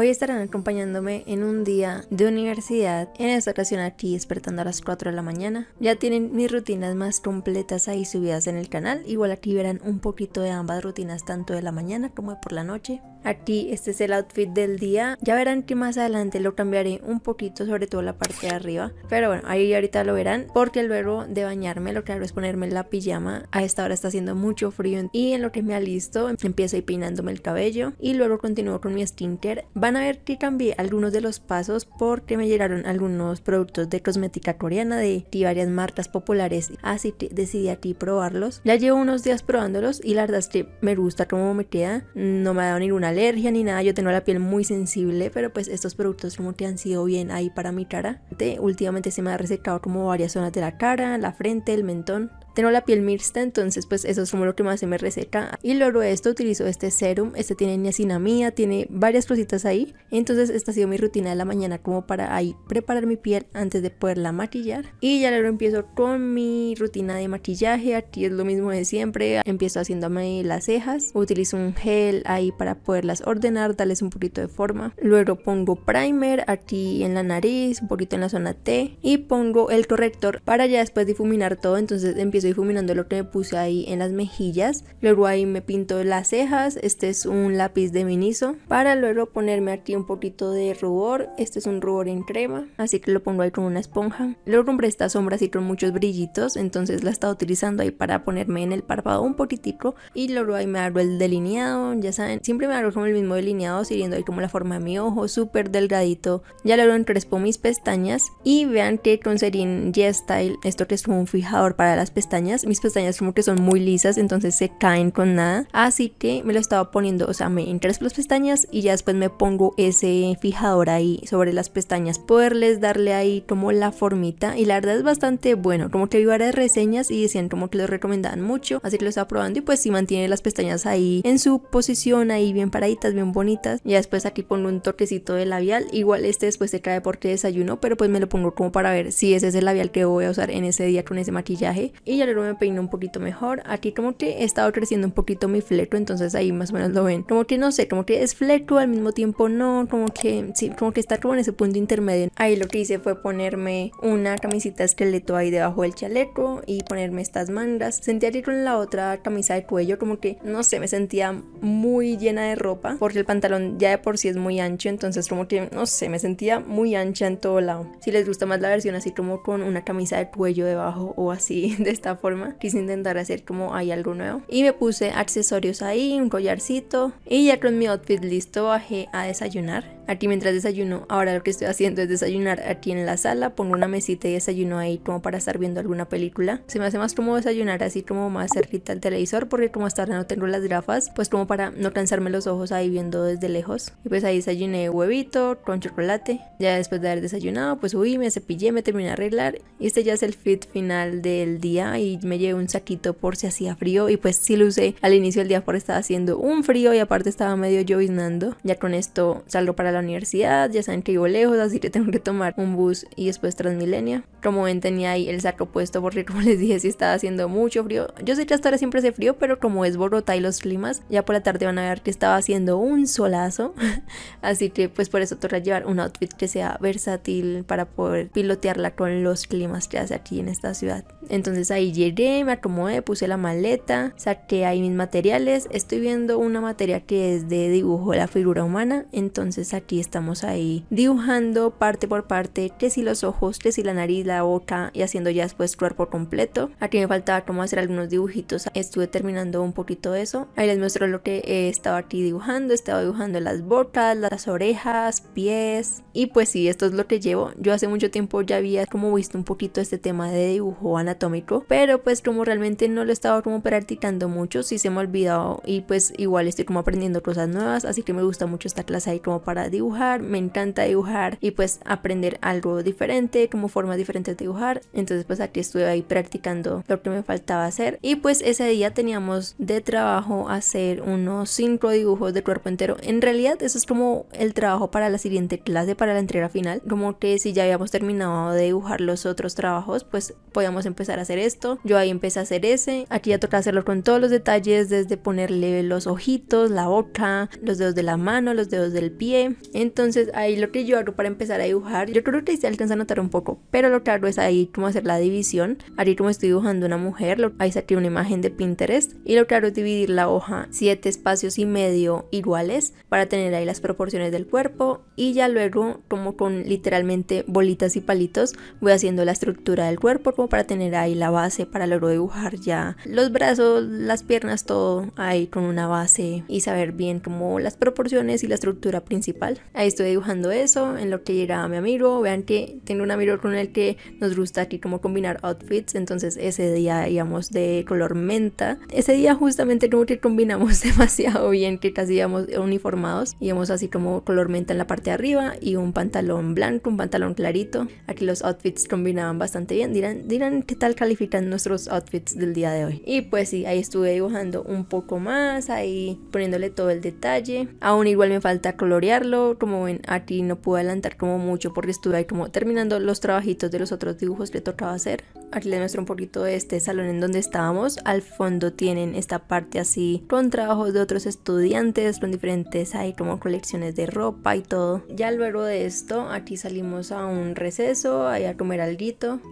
Hoy estarán acompañándome en un día de universidad, en esta ocasión aquí despertando a las 4 de la mañana. Ya tienen mis rutinas más completas ahí subidas en el canal, igual aquí verán un poquito de ambas rutinas, tanto de la mañana como de por la noche. Aquí este es el outfit del día. Ya verán que más adelante lo cambiaré un poquito, sobre todo la parte de arriba. Pero bueno, ahí ahorita lo verán. Porque luego de bañarme lo que hago es ponerme la pijama. A esta hora está haciendo mucho frío. Y en lo que me alisto, empiezo a peinándome el cabello. Y luego continúo con mi skincare. Van a ver que cambié algunos de los pasos porque me llegaron algunos productos de cosmética coreana de varias marcas populares. Así que decidí aquí probarlos. Ya llevo unos días probándolos y la verdad es que me gusta cómo me queda. No me ha dado ninguna ni nada, yo tengo la piel muy sensible, pero pues estos productos como que han sido bien ahí para mi cara. Últimamente se me ha resecado como varias zonas de la cara, la frente, el mentón. Tengo la piel mixta, entonces pues eso es como lo que más se me reseca. Y luego esto utilizo este serum, este tiene niacinamida, tiene varias cositas ahí. Entonces esta ha sido mi rutina de la mañana como para ahí preparar mi piel antes de poderla maquillar. Y ya luego empiezo con mi rutina de maquillaje, aquí es lo mismo de siempre. Empiezo haciéndome las cejas, utilizo un gel ahí para poderlas ordenar, darles un poquito de forma. Luego pongo primer aquí en la nariz, un poquito en la zona T y pongo el corrector para ya después difuminar todo. Entonces empiezo estoy fuminando lo que me puse ahí en las mejillas. Luego ahí me pinto las cejas. Este es un lápiz de Miniso. Para luego ponerme aquí un poquito de rubor. Este es un rubor en crema. Así que lo pongo ahí con una esponja. Luego compré esta sombra así con muchos brillitos. Entonces la he estado utilizando ahí para ponerme en el párpado un poquitico. Y luego ahí me hago el delineado. Ya saben, siempre me hago con el mismo delineado. Siguiendo ahí como la forma de mi ojo. Súper delgadito. Ya luego entrespo mis pestañas. Y vean que con Serin G-Style. Esto que es como un fijador para las pestañas pestañas. Mis pestañas como que son muy lisas, entonces se caen con nada. Así que me lo estaba poniendo, o sea, me interesa las pestañas y ya después me pongo ese fijador ahí sobre las pestañas. Poderles darle ahí como la formita y la verdad es bastante bueno. Como que vi varias reseñas y decían como que lo recomendaban mucho, así que lo estaba probando y pues si mantiene las pestañas ahí en su posición, ahí bien paraditas, bien bonitas. y después aquí pongo un toquecito de labial. Igual este después se cae porque desayuno, pero pues me lo pongo como para ver si ese es el labial que voy a usar en ese día con ese maquillaje ya luego me peino un poquito mejor. Aquí como que he estado creciendo un poquito mi fleco, entonces ahí más o menos lo ven. Como que no sé, como que es fleco, al mismo tiempo no, como que sí, como que está como en ese punto intermedio. Ahí lo que hice fue ponerme una camisita esqueleto ahí debajo del chaleco y ponerme estas mangas. Sentía que con la otra camisa de cuello como que, no sé, me sentía muy llena de ropa porque el pantalón ya de por sí es muy ancho, entonces como que, no sé, me sentía muy ancha en todo lado. Si les gusta más la versión así como con una camisa de cuello debajo o así de esta forma. Quise intentar hacer como hay algo nuevo. Y me puse accesorios ahí, un collarcito. Y ya con mi outfit listo bajé a desayunar. Aquí mientras desayuno, ahora lo que estoy haciendo es desayunar aquí en la sala. Pongo una mesita y desayuno ahí como para estar viendo alguna película. Se me hace más como desayunar así como más cerquita al televisor porque como hasta ahora no tengo las gafas, pues como para no cansarme los ojos ahí viendo desde lejos. Y pues ahí desayuné huevito con chocolate. Ya después de haber desayunado, pues uy, me cepillé, me terminé arreglar. Y este ya es el fit final del día y me llevé un saquito por si hacía frío y pues sí lo usé al inicio del día por estaba haciendo un frío y aparte estaba medio lloviznando. Ya con esto salgo para la universidad, ya saben que vivo lejos, así que tengo que tomar un bus y después Transmilenio. Como ven tenía ahí el saco puesto porque como les dije si estaba haciendo mucho frío. Yo sé que hasta ahora siempre hace frío, pero como es Bogotá y los climas, ya por la tarde van a ver que estaba haciendo un solazo. así que pues por eso toca llevar un outfit que sea versátil para poder pilotearla con los climas que hace aquí en esta ciudad. Entonces ahí llegué, me acomodé, puse la maleta, saqué ahí mis materiales. Estoy viendo una materia que es de dibujo de la figura humana, entonces aquí estamos ahí dibujando parte por parte, que si los ojos, que si la nariz, la boca y haciendo ya después por completo. Aquí me faltaba cómo hacer algunos dibujitos, estuve terminando un poquito eso. Ahí les muestro lo que estaba aquí dibujando, estaba dibujando las bocas, las orejas, pies y pues sí, esto es lo que llevo. Yo hace mucho tiempo ya había como visto un poquito este tema de dibujo anatómico, pero pero pues como realmente no lo estaba como practicando mucho, sí se me ha olvidado y pues igual estoy como aprendiendo cosas nuevas, así que me gusta mucho esta clase ahí como para dibujar, me encanta dibujar y pues aprender algo diferente, como formas diferentes de dibujar, entonces pues aquí estuve ahí practicando lo que me faltaba hacer y pues ese día teníamos de trabajo hacer unos cinco dibujos de cuerpo entero, en realidad eso es como el trabajo para la siguiente clase, para la entrega final, como que si ya habíamos terminado de dibujar los otros trabajos, pues podíamos empezar a hacer esto yo ahí empecé a hacer ese, aquí ya toca hacerlo con todos los detalles, desde ponerle los ojitos, la boca, los dedos de la mano, los dedos del pie, entonces ahí lo que yo hago para empezar a dibujar, yo creo que se alcanza a notar un poco, pero lo que hago es ahí como hacer la división, aquí como estoy dibujando una mujer, lo, ahí saqué una imagen de Pinterest y lo que hago es dividir la hoja siete espacios y medio iguales para tener ahí las proporciones del cuerpo y ya luego como con literalmente bolitas y palitos voy haciendo la estructura del cuerpo como para tener ahí la base para luego dibujar ya los brazos, las piernas, todo ahí con una base y saber bien como las proporciones y la estructura principal. Ahí estoy dibujando eso en lo que llegaba mi amigo. Vean que tengo un amigo con el que nos gusta aquí como combinar outfits, entonces ese día íbamos de color menta. Ese día justamente como que combinamos demasiado bien que casi íbamos uniformados, íbamos así como color menta en la parte de arriba y un pantalón blanco, un pantalón clarito. Aquí los outfits combinaban bastante bien. Dirán, dirán qué tal calificar nuestros outfits del día de hoy. Y pues sí, ahí estuve dibujando un poco más, ahí poniéndole todo el detalle. Aún igual me falta colorearlo, como ven aquí no pude adelantar como mucho porque estuve ahí como terminando los trabajitos de los otros dibujos que tocaba hacer. Aquí les muestro un poquito este salón en donde estábamos. Al fondo tienen esta parte así con trabajos de otros estudiantes, con diferentes, hay como colecciones de ropa y todo. Ya luego de esto, aquí salimos a un receso, ahí a comer algo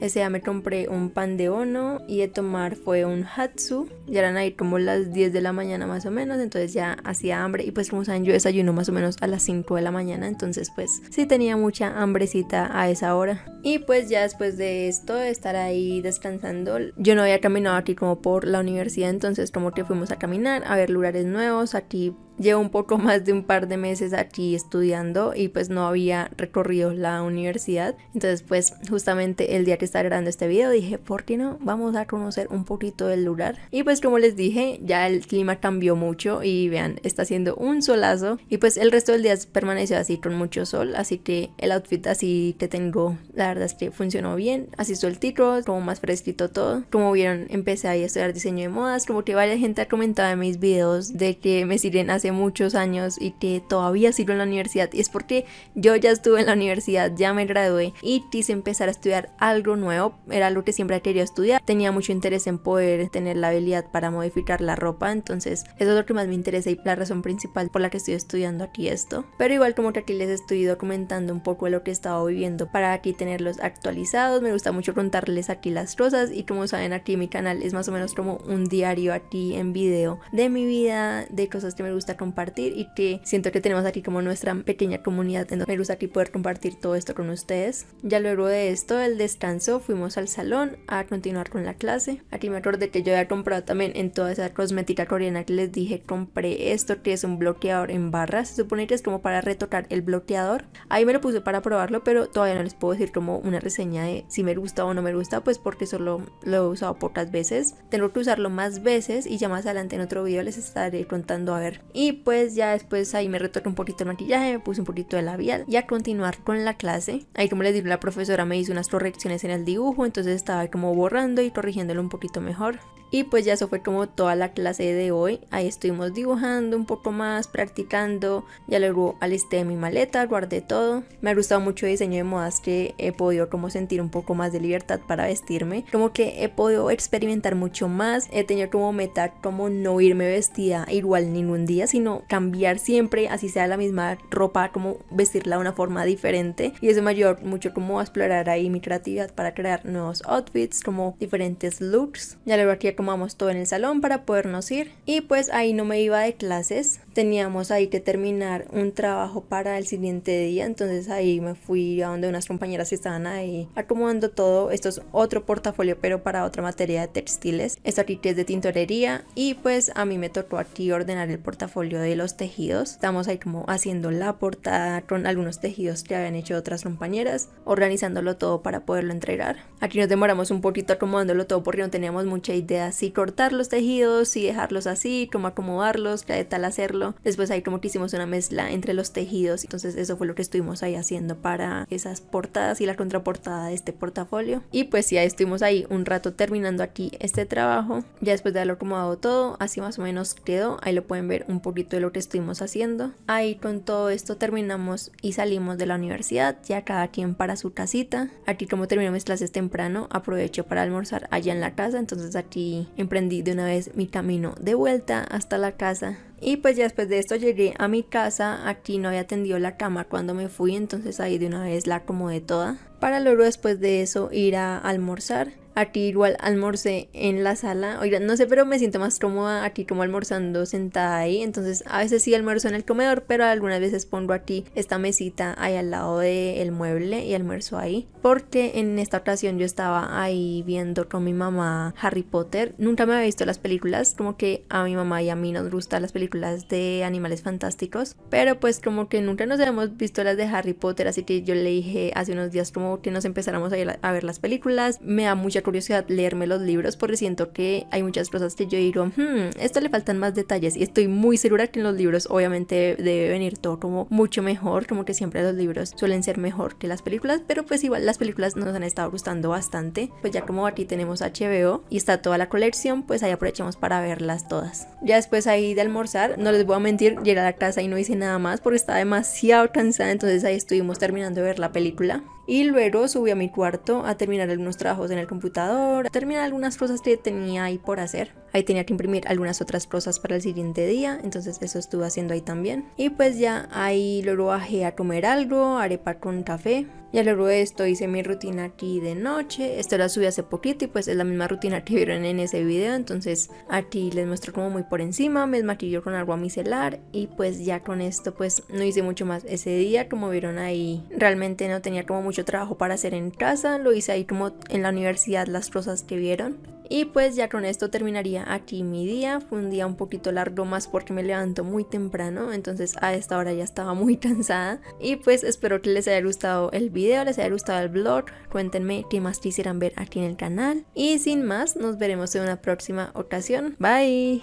Ese día me compré un pan de ono y de tomar fue un hatsu. Ya eran ahí como las 10 de la mañana más o menos, entonces ya hacía hambre. Y pues como saben, yo desayuno más o menos a las 5 de la mañana, entonces pues sí tenía mucha hambrecita a esa hora. Y pues ya después de esto, estar ahí descansando. Yo no había caminado aquí como por la universidad, entonces como que fuimos a caminar, a ver lugares nuevos, aquí Llevo un poco más de un par de meses aquí estudiando y pues no había recorrido la universidad. Entonces pues justamente el día que estaba grabando este video dije, ¿por qué no? Vamos a conocer un poquito del lugar. Y pues como les dije, ya el clima cambió mucho y vean, está haciendo un solazo. Y pues el resto del día permaneció así con mucho sol, así que el outfit así que tengo, la verdad es que funcionó bien. Así sueltito, como más fresquito todo. Como vieron, empecé ahí a estudiar diseño de modas, como que varias gente ha comentado en mis videos de que me sirven así muchos años y que todavía sirvo en la universidad y es porque yo ya estuve en la universidad, ya me gradué y quise empezar a estudiar algo nuevo, era algo que siempre quería estudiar, tenía mucho interés en poder tener la habilidad para modificar la ropa, entonces eso es lo que más me interesa y la razón principal por la que estoy estudiando aquí esto, pero igual como que aquí les estoy documentando un poco lo que he estado viviendo para aquí tenerlos actualizados, me gusta mucho contarles aquí las cosas y como saben aquí mi canal es más o menos como un diario aquí en video de mi vida, de cosas que me gustan compartir y que siento que tenemos aquí como nuestra pequeña comunidad. en me gusta aquí poder compartir todo esto con ustedes. Ya luego de esto, el descanso, fuimos al salón a continuar con la clase. Aquí me acordé que yo había comprado también en toda esa cosmética coreana que les dije, compré esto que es un bloqueador en barras Se supone que es como para retocar el bloqueador. Ahí me lo puse para probarlo, pero todavía no les puedo decir como una reseña de si me gusta o no me gusta, pues porque solo lo he usado pocas veces. Tengo que usarlo más veces y ya más adelante en otro video les estaré contando a ver. Y y pues ya después ahí me retoqué un poquito el maquillaje, me puse un poquito de labial y a continuar con la clase. Ahí como les digo, la profesora me hizo unas correcciones en el dibujo, entonces estaba como borrando y corrigiéndolo un poquito mejor. Y pues ya eso fue como toda la clase de hoy. Ahí estuvimos dibujando un poco más, practicando. Ya luego alisté mi maleta, guardé todo. Me ha gustado mucho el diseño de modas que he podido como sentir un poco más de libertad para vestirme. Como que he podido experimentar mucho más. He tenido como meta como no irme vestida igual ningún día, sino cambiar siempre, así sea la misma ropa, como vestirla de una forma diferente. Y eso me ayudó mucho como a explorar ahí mi creatividad para crear nuevos outfits, como diferentes looks. Ya luego aquí como Tomamos todo en el salón para podernos ir. Y pues ahí no me iba de clases. Teníamos ahí que terminar un trabajo para el siguiente día. Entonces ahí me fui a donde unas compañeras estaban ahí acomodando todo. Esto es otro portafolio, pero para otra materia de textiles. esto aquí es de tintorería. Y pues a mí me tocó aquí ordenar el portafolio de los tejidos. Estamos ahí como haciendo la portada con algunos tejidos que habían hecho otras compañeras. Organizándolo todo para poderlo entregar. Aquí nos demoramos un poquito acomodándolo todo porque no teníamos mucha idea si cortar los tejidos, y dejarlos así, cómo acomodarlos, de tal hacerlo. Después ahí como que hicimos una mezcla entre los tejidos, entonces eso fue lo que estuvimos ahí haciendo para esas portadas y la contraportada de este portafolio. Y pues ya estuvimos ahí un rato terminando aquí este trabajo. Ya después de haberlo acomodado todo, así más o menos quedó. Ahí lo pueden ver un poquito de lo que estuvimos haciendo. Ahí con todo esto terminamos y salimos de la universidad, ya cada quien para su casita. Aquí como terminé mis clases temprano, aprovecho para almorzar allá en la casa, entonces aquí emprendí de una vez mi camino de vuelta hasta la casa y pues ya después de esto llegué a mi casa, aquí no había atendido la cama cuando me fui, entonces ahí de una vez la acomodé toda. Para luego después de eso ir a almorzar. Aquí igual almorcé en la sala, oigan, no sé, pero me siento más cómoda aquí como almorzando sentada ahí, entonces a veces sí almuerzo en el comedor, pero algunas veces pongo aquí esta mesita ahí al lado del mueble y almuerzo ahí, porque en esta ocasión yo estaba ahí viendo con mi mamá Harry Potter, nunca me había visto las películas, como que a mi mamá y a mí nos gustan las películas películas de animales fantásticos, pero pues como que nunca nos habíamos visto las de Harry Potter, así que yo le dije hace unos días como que nos empezáramos a, ver las películas. Me da mucha curiosidad leerme los libros porque siento que hay muchas cosas que yo digo, hmm, esto le faltan más detalles y estoy muy segura que en los libros obviamente debe venir todo como mucho mejor, como que siempre los libros suelen ser mejor que las películas, pero pues igual las películas nos han estado gustando bastante, pues ya como aquí tenemos HBO y está toda la colección, pues ahí aprovechamos para verlas todas. Ya después ahí de almuerzo no les voy a mentir, llegué a la casa y no hice nada más porque estaba demasiado cansada, entonces ahí estuvimos terminando de ver la película y luego subí a mi cuarto a terminar algunos trabajos en el computador, a terminar algunas cosas que tenía ahí por hacer. Ahí tenía que imprimir algunas otras cosas para el siguiente día, entonces eso estuve haciendo ahí también. Y pues ya ahí luego bajé a comer algo, arepa con café. Ya luego esto hice mi rutina aquí de noche, esto la subí hace poquito y pues es la misma rutina que vieron en ese video, entonces aquí les muestro como muy por encima, me maquillo con agua micelar y pues ya con esto pues no hice mucho más ese día, como vieron ahí realmente no tenía como mucho trabajo para hacer en casa, lo hice ahí como en la universidad las cosas que vieron. Y pues ya con esto terminaría aquí mi día, fue un día un poquito largo más porque me levanto muy temprano, entonces a esta hora ya estaba muy cansada. Y pues espero que les haya gustado el video, les haya gustado el blog, cuéntenme qué más quisieran ver aquí en el canal. Y sin más, nos veremos en una próxima ocasión. Bye!